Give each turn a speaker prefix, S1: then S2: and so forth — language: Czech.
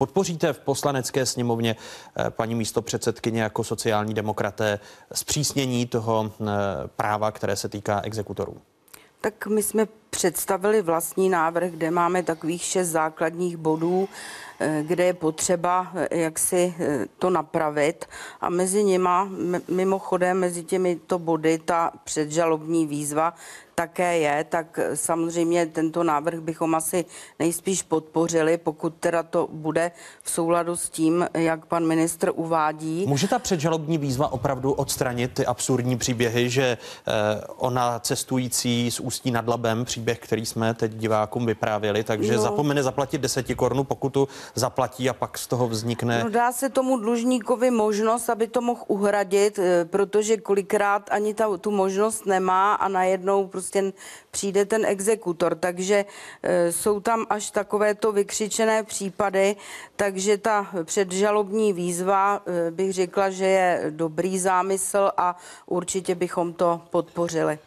S1: Podpoříte v poslanecké sněmovně, eh, paní místo předsedkyně jako sociální demokraté, zpřísnění toho eh, práva, které se týká exekutorů?
S2: Tak my jsme představili vlastní návrh, kde máme takových šest základních bodů, eh, kde je potřeba eh, jak si eh, to napravit. A mezi nima, mimochodem, mezi těmito body ta předžalobní výzva také je, tak samozřejmě tento návrh bychom asi nejspíš podpořili, pokud teda to bude v souladu s tím, jak pan ministr uvádí.
S1: Může ta předžalobní výzva opravdu odstranit ty absurdní příběhy, že ona cestující s ústí nad Labem při příběh, který jsme teď divákům vyprávěli, takže no. zapomene zaplatit pokud tu zaplatí a pak z toho vznikne... No
S2: dá se tomu dlužníkovi možnost, aby to mohl uhradit, eh, protože kolikrát ani ta, tu možnost nemá a najednou prostě přijde ten exekutor, takže eh, jsou tam až takovéto vykřičené případy, takže ta předžalobní výzva eh, bych řekla, že je dobrý zámysl a určitě bychom to podpořili.